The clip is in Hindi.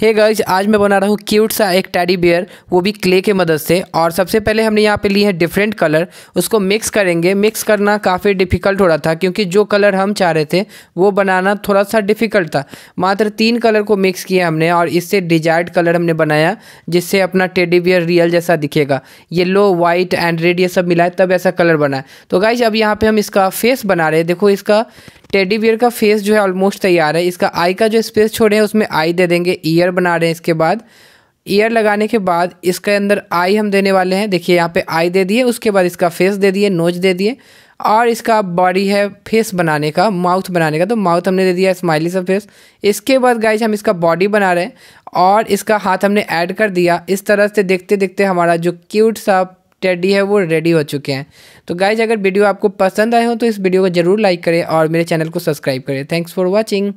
हे hey गाइज आज मैं बना रहा हूँ क्यूट सा एक टैडी बियर वो भी क्ले के मदद से और सबसे पहले हमने यहाँ पे लिए हैं डिफरेंट कलर उसको मिक्स करेंगे मिक्स करना काफ़ी डिफ़िकल्ट हो रहा था क्योंकि जो कलर हम चाह रहे थे वो बनाना थोड़ा सा डिफ़िकल्ट था मात्र तीन कलर को मिक्स किया हमने और इससे डिजायर्ड कलर हमने बनाया जिससे अपना टेडी बियर रियल जैसा दिखेगा येलो वाइट एंड रेड ये सब मिलाए तब ऐसा कलर बना तो गाइज अब यहाँ पर हम इसका फेस बना रहे हैं देखो इसका टेडी बियर का फेस जो है ऑलमोस्ट तैयार है इसका आई का जो स्पेस छोड़े हैं उसमें आई दे देंगे ईयर ईयर बना रहे हैं इसके बाद ईयर लगाने के बाद इसके अंदर आई हम देने वाले हैं देखिए यहाँ पे आई दे दिए उसके बाद इसका फेस दे दिए नोज दे दिए और इसका बॉडी है फेस बनाने का माउथ बनाने का तो माउथ हमने दे दिया स्माइली सा फेस इसके बाद गाइज हम इसका बॉडी बना रहे हैं और इसका हाथ हमने ऐड कर दिया इस तरह से देखते देखते हमारा जो क्यूट सा टेडी है वो रेडी हो चुके हैं तो गाइज अगर वीडियो आपको पसंद आए हो तो इस वीडियो को ज़रूर लाइक करें और मेरे चैनल को सब्सक्राइब करें थैंक्स फॉर वॉचिंग